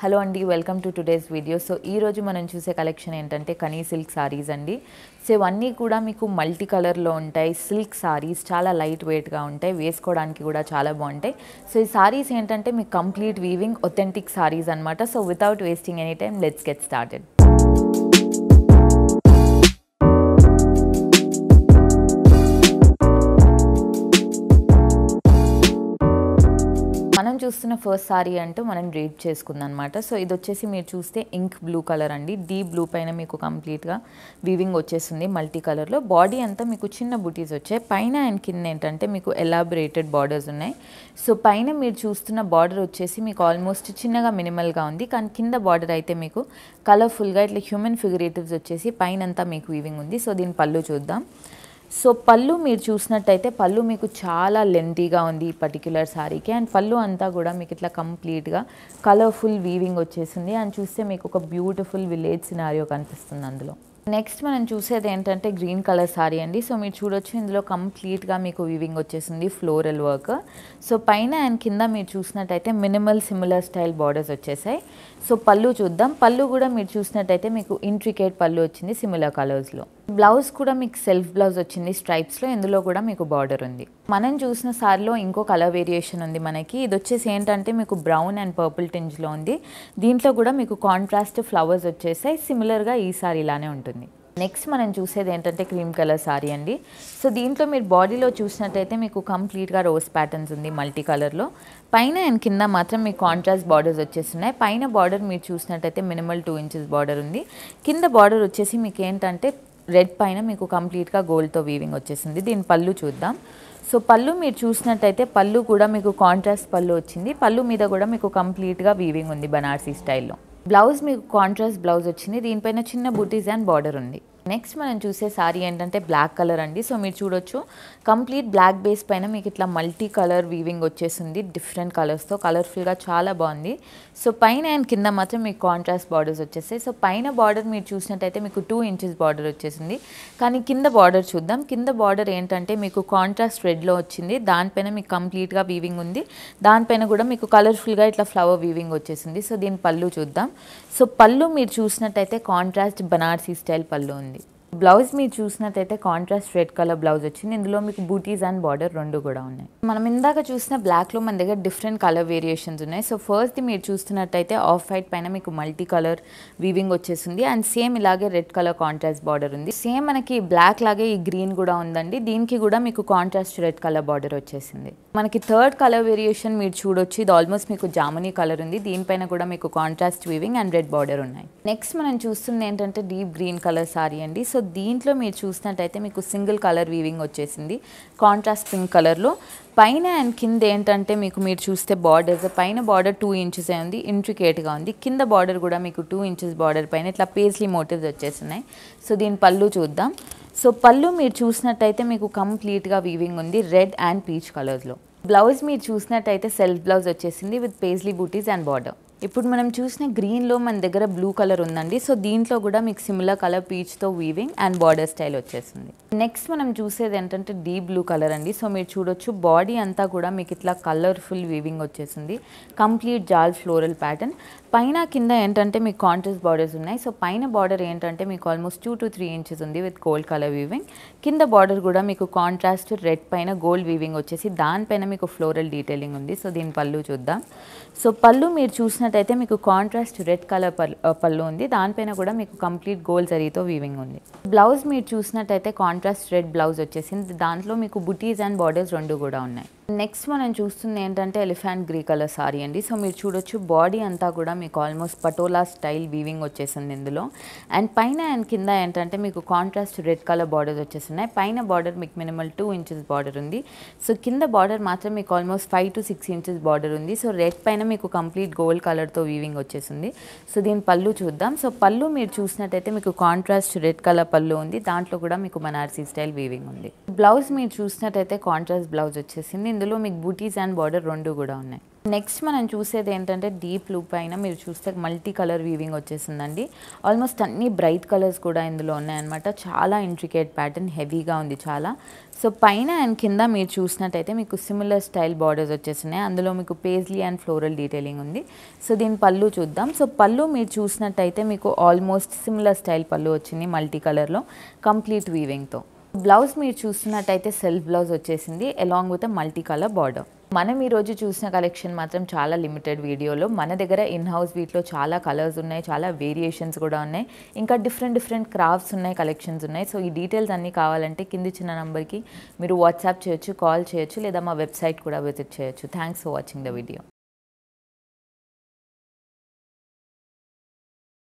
hello అండి welcome to today's video so ఈరోజు మనం చూసే కలెక్షన్ ఏంటంటే కనీ సిల్క్ సారీస్ అండి సో ఇవన్నీ కూడా మీకు మల్టీ కలర్లో ఉంటాయి సిల్క్ సారీస్ చాలా లైట్ వెయిట్గా ఉంటాయి వేసుకోవడానికి కూడా చాలా బాగుంటాయి సో ఈ సారీస్ ఏంటంటే మీకు కంప్లీట్ వీవింగ్ ఒథెంటిక్ సారీస్ అనమాట so without wasting any time let's get started చూస్తున్న ఫస్ట్ సారీ అంటూ మనం రీడ్ అనమాట సో ఇది వచ్చేసి మీరు చూస్తే ఇంక్ బ్లూ కలర్ అండి డీ బ్లూ పైన మీకు కంప్లీట్గా వీవింగ్ వచ్చేస్తుంది మల్టీ కలర్లో బాడీ అంతా మీకు చిన్న బుటీస్ వచ్చాయి పైన అండ్ కింద ఏంటంటే మీకు ఎలాబరేటెడ్ బార్డర్స్ ఉన్నాయి సో పైన మీరు చూస్తున్న బార్డర్ వచ్చేసి మీకు ఆల్మోస్ట్ చిన్నగా మినిమల్గా ఉంది కానీ కింద బార్డర్ అయితే మీకు కలర్ఫుల్గా ఇట్లా హ్యూమన్ ఫిగరేటివ్స్ వచ్చేసి పైన అంతా మీకు వీవింగ్ ఉంది సో దీని పళ్ళు చూద్దాం సో పళ్ళు మీరు చూసినట్టయితే పళ్ళు మీకు చాలా లెంతీగా ఉంది ఈ పర్టిక్యులర్ శారీకి అండ్ పళ్ళు అంతా కూడా మీకు ఇట్లా కంప్లీట్గా కలర్ఫుల్ వీవింగ్ వచ్చేసింది అండ్ చూస్తే మీకు ఒక బ్యూటిఫుల్ విలేజ్ సినారియో కనిపిస్తుంది అందులో నెక్స్ట్ మనం చూసేది ఏంటంటే గ్రీన్ కలర్ శారీ అండి సో మీరు చూడొచ్చు ఇందులో కంప్లీట్గా మీకు వీవింగ్ వచ్చేసింది ఫ్లోరల్ వర్క్ సో పైన అండ్ కింద మీరు చూసినట్టయితే మినిమల్ సిమిలర్ స్టైల్ బార్డర్స్ వచ్చేసాయి సో పళ్ళు చూద్దాం పళ్ళు కూడా మీరు చూసినట్టయితే మీకు ఇంట్రికేట్ పళ్ళు వచ్చింది సిమిలర్ కలర్స్లో బ్లౌజ్ కూడా మీకు సెల్ఫ్ బ్లౌజ్ వచ్చింది స్ట్రైప్స్లో ఇందులో కూడా మీకు బార్డర్ ఉంది మనం చూసిన సార్లో ఇంకో కలర్ వేరియేషన్ ఉంది మనకి ఇది వచ్చేసి ఏంటంటే మీకు బ్రౌన్ అండ్ పర్పుల్ టింజ్లో ఉంది దీంట్లో కూడా మీకు కాంట్రాస్ట్ ఫ్లవర్స్ వచ్చేసాయి సిమిలర్గా ఈ సారీ ఇలానే ఉంటుంది నెక్స్ట్ మనం చూసేది ఏంటంటే క్రీమ్ కలర్ సారీ అండి సో దీంట్లో మీరు బాడీలో చూసినట్టయితే మీకు కంప్లీట్గా రోజ్ ప్యాటర్న్స్ ఉంది మల్టీ కలర్లో పైన అండ్ కింద మాత్రం మీకు కాంట్రాస్ట్ బార్డర్స్ వచ్చేస్తున్నాయి పైన బార్డర్ మీరు చూసినట్టయితే మినిమల్ టూ ఇంచెస్ బార్డర్ ఉంది కింద బార్డర్ వచ్చేసి మీకు ఏంటంటే రెడ్ పైన మీకు కంప్లీట్గా గోల్డ్తో వీవింగ్ వచ్చేసింది దీని పళ్ళు చూద్దాం సో పళ్ళు మీరు చూసినట్టయితే పళ్ళు కూడా మీకు కాంట్రాస్ట్ పళ్ళు వచ్చింది పళ్ళు మీద కూడా మీకు కంప్లీట్గా వీవింగ్ ఉంది బనార్సీ స్టైల్లో బ్లౌజ్ మీకు కాంట్రాస్ట్ బ్లౌజ్ వచ్చింది దీనిపైన చిన్న బుటీస్ అండ్ బార్డర్ ఉంది నెక్స్ట్ మనం చూసే సారీ ఏంటంటే బ్లాక్ కలర్ అండి సో మీరు చూడొచ్చు కంప్లీట్ బ్లాక్ బేస్ పైన మీకు ఇట్లా మల్టీ కలర్ వీవింగ్ వచ్చేసింది డిఫరెంట్ కలర్స్తో కలర్ఫుల్గా చాలా బాగుంది సో పైన అండ్ కింద మాత్రం మీకు కాంట్రాస్ట్ బార్డర్స్ వచ్చేస్తాయి సో పైన బార్డర్ మీరు చూసినట్టయితే మీకు టూ ఇంచెస్ బార్డర్ వచ్చేసింది కానీ కింద బార్డర్ చూద్దాం కింద బార్డర్ ఏంటంటే మీకు కాంట్రాస్ట్ రెడ్లో వచ్చింది దానిపైన మీకు కంప్లీట్గా వీవింగ్ ఉంది దానిపైన కూడా మీకు కలర్ఫుల్గా ఇట్లా ఫ్లవర్ వీవింగ్ వచ్చేసింది సో దీని పళ్ళు చూద్దాం సో పళ్ళు మీరు చూసినట్టయితే కాంట్రాస్ట్ బనార్సీ స్టైల్ పళ్ళు ఉంది బ్లౌజ్ మీరు చూసినట్టయితే కాంట్రాస్ట్ రెడ్ కలర్ బ్లౌజ్ వచ్చింది ఇందులో మీకు బూటీస్ అండ్ బార్డర్ రెండు కూడా ఉన్నాయి మనం ఇందాక చూసిన బ్లాక్లో మన దగ్గర డిఫరెంట్ కలర్ వేరియేషన్స్ ఉన్నాయి సో ఫస్ట్ మీరు చూస్తున్నట్టయితే ఆఫ్ వైట్ పైన మీకు మల్టీ కలర్ వీవింగ్ వచ్చేసింది అండ్ సేమ్ ఇలాగే రెడ్ కలర్ కాంట్రాస్ట్ బార్డర్ ఉంది సేమ్ మనకి బ్లాక్ లాగే ఈ గ్రీన్ కూడా ఉందండి దీనికి కూడా మీకు కాంట్రాస్ట్ రెడ్ కలర్ బార్డర్ వచ్చేసింది మనకి థర్డ్ కలర్ వేరియేషన్ మీరు చూడొచ్చు ఇది ఆల్మోస్ట్ మీకు జామునీ కలర్ ఉంది దీనిపైన కూడా మీకు contrast weaving and red border ఉన్నాయి నెక్స్ట్ మనం చూస్తుంది ఏంటంటే డీప్ గ్రీన్ కలర్ సారీ అండి సో దీంట్లో మీరు చూసినట్టయితే మీకు సింగిల్ కలర్ వీవింగ్ వచ్చేసింది కాంట్రాస్ట్ పింక్ కలర్లో పైన అండ్ కింద ఏంటంటే మీకు మీరు చూస్తే బార్డర్స్ పైన బార్డర్ టూ ఇంచెస్ ఉంది ఇంట్రికేట్గా ఉంది కింద బార్డర్ కూడా మీకు టూ ఇంచెస్ బార్డర్ పైన ఇట్లా పేస్లీ మోటివ్స్ వచ్చేస్తున్నాయి సో దీని పళ్ళు చూద్దాం సో పళ్ళు మీరు చూసినట్టయితే మీకు కంప్లీట్గా వీవింగ్ ఉంది రెడ్ అండ్ పీచ్ కలర్స్లో బ్లౌజ్ మీరు చూసినట్టయితే సెల్ఫ్ బ్లౌజ్ వచ్చేసింది with paisley bootis and border ఇప్పుడు మనం చూసిన గ్రీన్లో మన దగ్గర బ్లూ కలర్ ఉందండి సో దీంట్లో కూడా మీకు సిమిలర్ కలర్ పీచ్తో వీవింగ్ అండ్ బార్డర్ స్టైల్ వచ్చేసింది నెక్స్ట్ మనం చూసేది ఏంటంటే డీప్ బ్లూ కలర్ అండి సో మీరు చూడొచ్చు బాడీ అంతా కూడా మీకు ఇట్లా కలర్ఫుల్ వీవింగ్ వచ్చేసింది కంప్లీట్ జాల్ ఫ్లోరల్ ప్యాటర్న్ పైన కింద ఏంటంటే మీకు కాంట్రాస్ట్ బార్డర్స్ ఉన్నాయి సో పైన బార్డర్ ఏంటంటే మీకు almost two to three inches ఉంది విత్ గోల్డ్ కలర్ వీవింగ్ కింద బార్డర్ కూడా మీకు కాంట్రాస్ట్ రెడ్ పైన గోల్డ్ వీవింగ్ వచ్చేసి దానిపైన మీకు ఫ్లోరల్ డీటెయిలింగ్ ఉంది సో దీని పళ్ళు చూద్దాం సో పళ్ళు మీరు చూసినట్టయితే మీకు కాంట్రాస్ట్ రెడ్ కలర్ పళ్ళు ఉంది దానిపైన కూడా మీకు కంప్లీట్ గోల్డ్ జరీతో వీవింగ్ ఉంది బ్లౌజ్ మీరు చూసినట్టయితే కాంట్రాస్ట్ రెడ్ బ్లౌజ్ వచ్చేసింది దాంట్లో మీకు బుటీస్ అండ్ బార్డర్స్ రెండు కూడా ఉన్నాయి నెక్స్ట్ మనం చూస్తుంది ఏంటంటే ఎలిఫెంట్ గ్రీ కలర్ సారీ అండి సో మీరు చూడొచ్చు బాడీ అంతా కూడా మీకు ఆల్మోస్ట్ పటోలా స్టైల్ వీవింగ్ వచ్చేసింది ఇందులో అండ్ పైన అండ్ కింద ఏంటంటే మీకు కాంట్రాస్ట్ రెడ్ కలర్ బార్డర్ వచ్చేస్తున్నాయి పైన బార్డర్ మీకు మినిమల్ టూ ఇంచెస్ బార్డర్ ఉంది సో కింద బార్డర్ మాత్రం మీకు almost five to six inches border ఉంది సో రెడ్ పైన మీకు కంప్లీట్ గోల్డ్ కలర్తో వీవింగ్ వచ్చేసింది సో దీని పళ్ళు చూద్దాం సో పళ్ళు మీరు చూసినట్టయితే మీకు కాంట్రాస్ట్ రెడ్ కలర్ పళ్ళు ఉంది దాంట్లో కూడా మీకు బనార్సీ స్టైల్ వీవింగ్ ఉంది బ్లౌజ్ మీరు చూసినట్టయితే కాంట్రాస్ట్ బ్లౌజ్ వచ్చేసింది ఇందులో మీకు బూటీస్ అండ్ బార్డర్ రెండు కూడా ఉన్నాయి నెక్స్ట్ మనం చూసేది ఏంటంటే డీప్ లూప్ పైన మీరు చూస్తే మల్టీ కలర్ వీవింగ్ వచ్చేసిందండి ఆల్మోస్ట్ అన్ని బ్రైట్ కలర్స్ కూడా ఇందులో ఉన్నాయన్నమాట చాలా ఇంట్రికేట్ ప్యాటర్న్ హెవీగా ఉంది చాలా సో పైన అండ్ కింద మీరు చూసినట్టయితే మీకు సిమిలర్ స్టైల్ బార్డర్స్ వచ్చేసినాయి అందులో మీకు పేజ్లీ అండ్ ఫ్లోరల్ డీటెయిలింగ్ ఉంది సో దీని పళ్ళు చూద్దాం సో పళ్ళు మీరు చూసినట్టయితే మీకు ఆల్మోస్ట్ సిమిలర్ స్టైల్ పళ్ళు వచ్చింది మల్టీ కలర్లో కంప్లీట్ వీవింగ్తో బ్లౌజ్ మీరు చూస్తున్నట్టయితే సెల్ఫ్ బ్లౌజ్ వచ్చేసింది along with multi colour border మనం ఈరోజు చూసిన కలెక్షన్ మాత్రం చాలా లిమిటెడ్ వీడియోలో మన దగ్గర ఇన్ హౌస్ వీటిలో చాలా కలర్స్ ఉన్నాయి చాలా వేరియేషన్స్ కూడా ఉన్నాయి ఇంకా డిఫరెంట్ డిఫరెంట్ క్రాఫ్ట్స్ ఉన్నాయి కలెక్షన్స్ ఉన్నాయి సో ఈ డీటెయిల్స్ అన్నీ కావాలంటే కింది చిన్న నెంబర్కి మీరు వాట్సాప్ చేయొచ్చు కాల్ చేయొచ్చు లేదా మా వెబ్సైట్ కూడా విజిట్ చేయొచ్చు thanks for watching the video